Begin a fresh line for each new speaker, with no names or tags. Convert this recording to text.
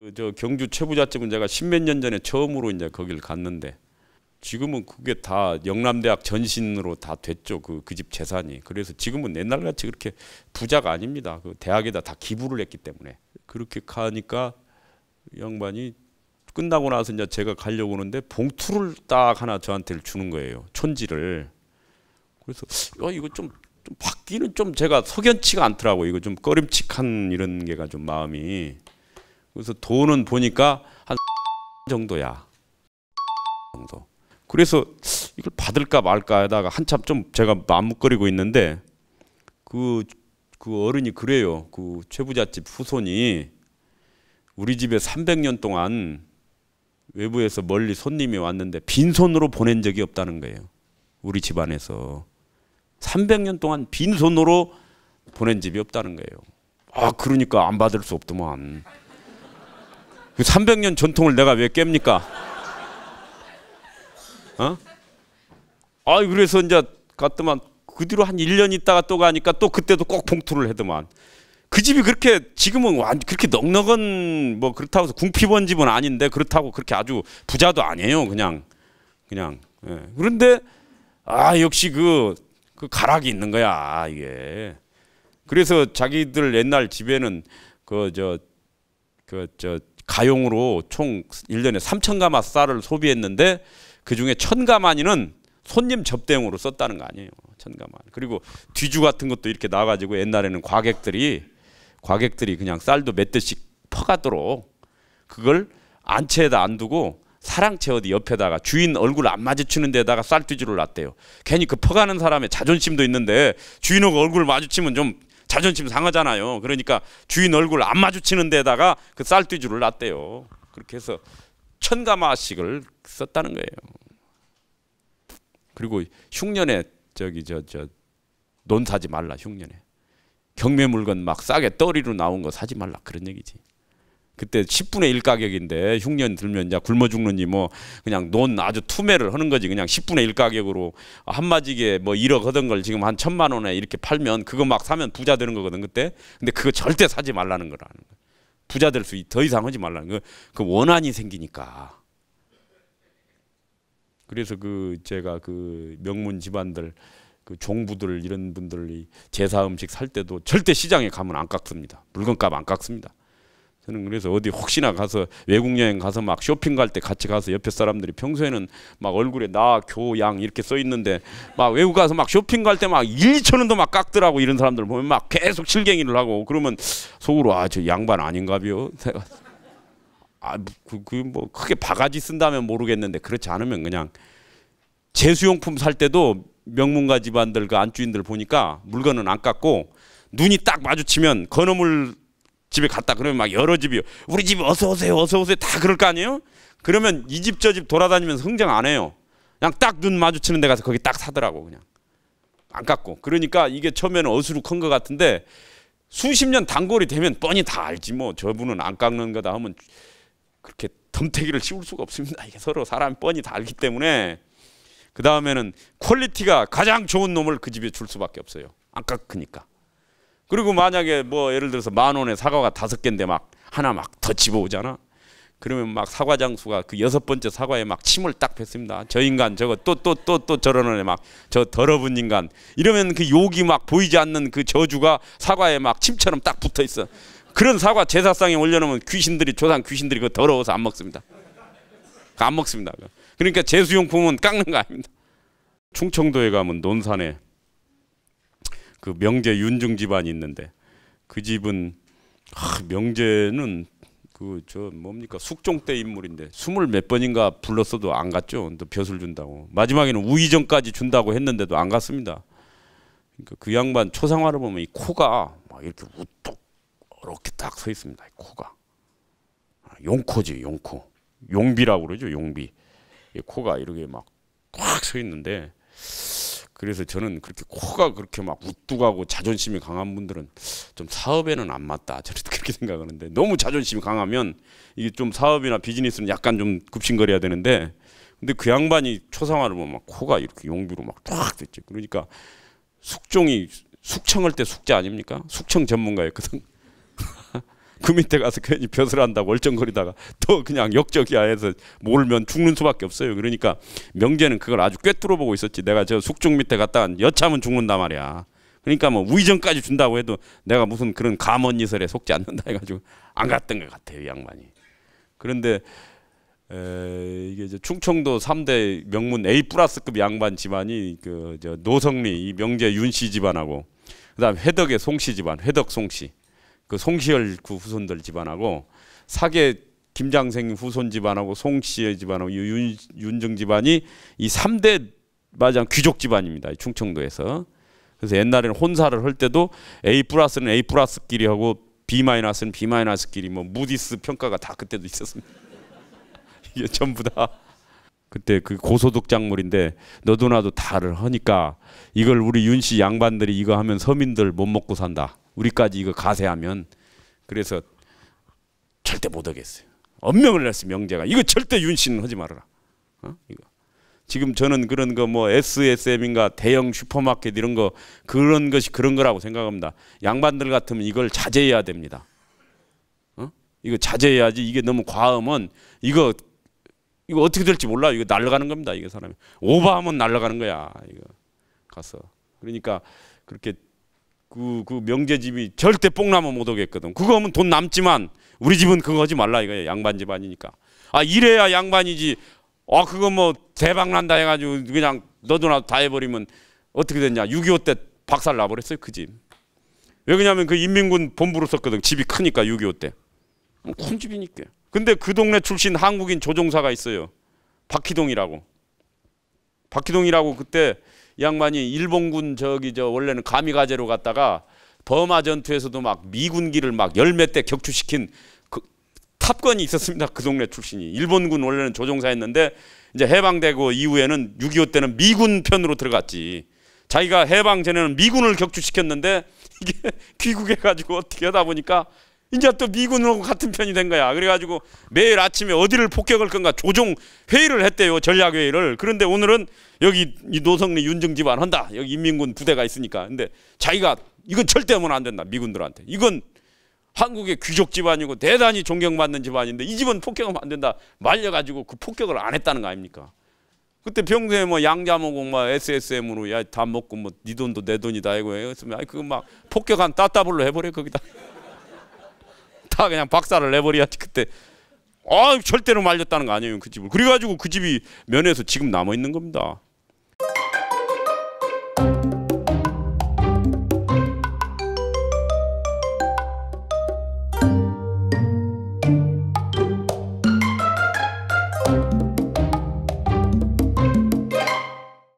그 저 경주 최부자치 문제가 십몇 년 전에 처음으로 이제 거길 갔는데 지금은 그게 다 영남대학 전신으로 다 됐죠 그 그 집 재산이 그래서 지금은 옛날 같이 그렇게 부자가 아닙니다 그 대학에다 다 기부를 했기 때문에 그렇게 가니까 양반이 끝나고 나서 이제 제가 가려고 하는데 봉투를 딱 하나 저한테 주는 거예요 촌지를 그래서 야 어, 이거 좀좀 받기는 좀 제가 석연치가 않더라고 이거 좀 꺼림칙한 이런 게가 좀 마음이 그래서 돈은 보니까 한 정도야. 정도. 그래서 이걸 받을까 말까 하다가 한참 좀 제가 맘먹거리고 있는데 그, 그 어른이 그래요. 그 최부잣집 후손이 우리 집에 300년 동안 외부에서 멀리 손님이 왔는데 빈손으로 보낸 적이 없다는 거예요. 우리 집안에서 300년 동안 빈손으로 보낸 집이 없다는 거예요. 아 그러니까 안 받을 수 없더만. 300년 그 전통을 내가 왜 깹니까? 어? 아, 그래서 이제 갔더만 그 뒤로 한 1년 있다가 또 가니까 또 그때도 꼭 봉투를 해더만. 그 집이 그렇게 지금은 완 그렇게 넉넉한 뭐 그렇다고 해서 궁핍한 집은 아닌데 그렇다고 그렇게 아주 부자도 아니에요. 그냥 그냥. 예. 그런데 아, 역시 그, 그 가락이 있는 거야, 이게. 그래서 자기들 옛날 집에는 그, 저, 그, 저, 가용으로 총 1년에 3천 가마 쌀을 소비했는데 그중에 천 가마니는 손님 접대용으로 썼다는 거 아니에요. 천 가마. 그리고 뒤주 같은 것도 이렇게 나와 가지고 옛날에는 과객들이 과객들이 그냥 쌀도 몇 대씩 퍼가도록 그걸 안채에다 안 두고 사랑채 어디 옆에다가 주인 얼굴 안 마주치는 데다가 쌀뒤주를 놨대요. 괜히 그 퍼가는 사람의 자존심도 있는데 주인하고 얼굴 마주치면 좀 자존심 상하잖아요. 그러니까 주인 얼굴 안 마주치는 데다가 그 쌀뜨주를 놨대요. 그렇게 해서 천가마식을 썼다는 거예요. 그리고 흉년에 저기 저 저 논 사지 말라 흉년에 경매 물건 막 싸게 떠리로 나온 거 사지 말라 그런 얘기지. 그때 10분의 1 가격인데 흉년 들면 이제 굶어 죽는지 뭐 그냥 논 아주 투매를 하는 거지 그냥 10분의 1 가격으로 한마지게 뭐 1억 하던 걸 지금 한 천만 원에 이렇게 팔면 그거 막 사면 부자 되는 거거든 그때 근데 그거 절대 사지 말라는 거라는 거 부자 될 수 더 이상 하지 말라는 거그 원한이 생기니까 그래서 그 제가 그 명문 집안들 그 종부들 이런 분들이 제사 음식 살 때도 절대 시장에 가면 안 깎습니다 물건값 안 깎습니다 저는 그래서 어디 혹시나 가서 외국 여행 가서 막 쇼핑 갈 때 같이 가서 옆에 사람들이 평소에는 막 얼굴에 나 교양 이렇게 써 있는데 막 외국 가서 막 쇼핑 갈 때 막 1, 천 원도 막 깎더라고 이런 사람들 보면 막 계속 실갱이를 하고 그러면 속으로 아 저 양반 아닌가벼요가아그그뭐 그, 그 뭐 크게 바가지 쓴다면 모르겠는데 그렇지 않으면 그냥 재수용품살 때도 명문가 집안들 그 안주인들 보니까 물건은 안 깎고 눈이 딱 마주치면 건어물 집에 갔다 그러면 막 여러 집이 우리 집 어서 오세요 어서 오세요 다 그럴 거 아니에요? 그러면 이 집 저집 집 돌아다니면서 흥정 안 해요. 그냥 딱 눈 마주치는 데 가서 거기 딱 사더라고 그냥 안 깎고 그러니까 이게 처음에는 어수룩한 것 같은데 수십 년 단골이 되면 뻔히 다 알지 뭐 저분은 안 깎는 거다 하면 그렇게 덤태기를 씌울 수가 없습니다. 이게 서로 사람 뻔히 다 알기 때문에 그 다음에는 퀄리티가 가장 좋은 놈을 그 집에 줄 수밖에 없어요. 안 깎으니까. 그리고 만약에 뭐 예를 들어서 만 원에 사과가 다섯 개인데 막 하나 막 더 집어오잖아. 그러면 막 사과 장수가 그 여섯 번째 사과에 막 침을 딱 뱉습니다. 저 인간 저거 또 또 또 또 저러는 애막 저 더러운 인간 이러면 그 욕이 막 보이지 않는 그 저주가 사과에 막 침처럼 딱 붙어 있어. 그런 사과 제사상에 올려놓으면 귀신들이 조상 귀신들이 그 더러워서 안 먹습니다. 안 먹습니다. 그러니까 제수용품은 깎는 거 아닙니다. 충청도에 가면 논산에 그 명제 윤중 집안이 있는데 그 집은 아, 명제는 그 저 뭡니까 숙종 때 인물인데 스물 몇 번인가 불렀어도 안 갔죠. 또 벼슬 준다고 마지막에는 우의정까지 준다고 했는데도 안 갔습니다. 그러니까 그 양반 초상화를 보면 이 코가 막 이렇게 우뚝 이렇게 딱 서 있습니다. 이 코가 아, 용코지 용코 용비라고 그러죠 용비 이 코가 이렇게 막 꽉 서 있는데 그래서 저는 그렇게 코가 그렇게 막 우뚝하고 자존심이 강한 분들은 좀 사업에는 안 맞다. 저는 그렇게 생각하는데 너무 자존심이 강하면 이게 좀 사업이나 비즈니스는 약간 좀급신거려야 되는데 근데 그 양반이 초상화를 보면 막 코가 이렇게 용비로 막쫙 됐지. 그러니까 숙종이 숙청할 때 숙자 아닙니까? 숙청 전문가였거든. 그 밑에 가서 괜히 벼슬 한다월정거리다가또 그냥 역적이야해서 몰면 죽는 수밖에 없어요. 그러니까 명제는 그걸 아주 꿰뚫어 보고 있었지. 내가 저 숙중 밑에 갔다 여차하면 죽는다 말이야. 그러니까 뭐위의정까지 준다고 해도 내가 무슨 그런 감언 이설에 속지 않는다 해가지고 안 갔던 것 같아요, 양반이. 그런데 에, 이게 이제 충청도 3대 명문 A 플러스급 양반 집안이 그 저 노성리 이 명제 윤씨 집안하고 그다음 회덕의 송씨 집안 회덕 송씨 그 송시열 그 후손들 집안하고 사계 김장생 후손 집안하고 송씨의 집안하고 윤, 윤정 집안이 이 3대 마장 귀족 집안입니다. 충청도에서. 그래서 옛날에는 혼사를 할 때도 A 플러스는 A 플러스끼리 하고 B 마이너스는 B 마이너스끼리 뭐 무디스 평가가 다 그때도 있었습니다. 이게 전부 다 그때 그 고소득 작물인데 너도 나도 다를 하니까 이걸 우리 윤씨 양반들이 이거 하면 서민들 못 먹고 산다. 우리까지 이거 가세하면 그래서 절대 못 하겠어요. 엄명을 냈어 명제가. 이거 절대 윤씨는 하지 말아라. 어? 이거. 지금 저는 그런 거 뭐 SSM인가 대형 슈퍼마켓 이런 거 그런 것이 그런 거라고 생각합니다. 양반들 같으면 이걸 자제해야 됩니다. 어? 이거 자제해야지 이게 너무 과음은 이거 이거 어떻게 될지 몰라. 이거 날아가는 겁니다. 이거 사람이 오버하면 날아가는 거야. 이거 가서 그러니까 그렇게 그, 그명제집이 절대 뽕나면 못 오겠거든. 그거 하면 돈 남지만 우리 집은 그거 하지 말라 이거야. 양반 집안이니까. 아, 이래야 양반이지. 아, 그거 뭐 대박 난다 해가지고 그냥 너도 나도 다 해버리면 어떻게 됐냐. 6.25 때 박살 나버렸어요. 그 집. 왜 그러냐면 그 인민군 본부로 썼거든. 집이 크니까 6.25 때. 뭐 큰 집이니까. 근데 그 동네 출신 한국인 조종사가 있어요. 박희동이라고. 박희동이라고 그때 양반이 일본군 저기 저 원래는 가미가제로 갔다가 버마 전투에서도 막 미군기를 막 열 몇 대 격추시킨 그 탑건이 있었습니다. 그 동네 출신이. 일본군 원래는 조종사였는데 이제 해방되고 이후에는 6.25 때는 미군 편으로 들어갔지. 자기가 해방 전에는 미군을 격추시켰는데 이게 귀국해 가지고 어떻게 하다 보니까 이제 또 미군하고 같은 편이 된 거야. 그래가지고 매일 아침에 어디를 폭격할 건가 조종 회의를 했대요. 전략 회의를. 그런데 오늘은 여기 이 노성리 윤정 집안 한다. 여기 인민군 부대가 있으니까. 근데 자기가 이건 절대 하면 안 된다. 미군들한테. 이건 한국의 귀족 집안이고 대단히 존경받는 집안인데 이 집은 폭격하면 안 된다. 말려가지고 그 폭격을 안 했다는 거 아닙니까? 그때 평소에 뭐 양자모공 막 뭐 SSM으로 야 다 먹고 뭐네 돈도 내 돈이다 이거 했으면 아이 그거 막 폭격한 따따블로 해버려 거기다. 다 그냥 박사를 내버려야지 그때 아 절대로 말렸다는 거 아니에요 그 집을 그래가지고 그 집이 면에서 지금 남아 있는 겁니다.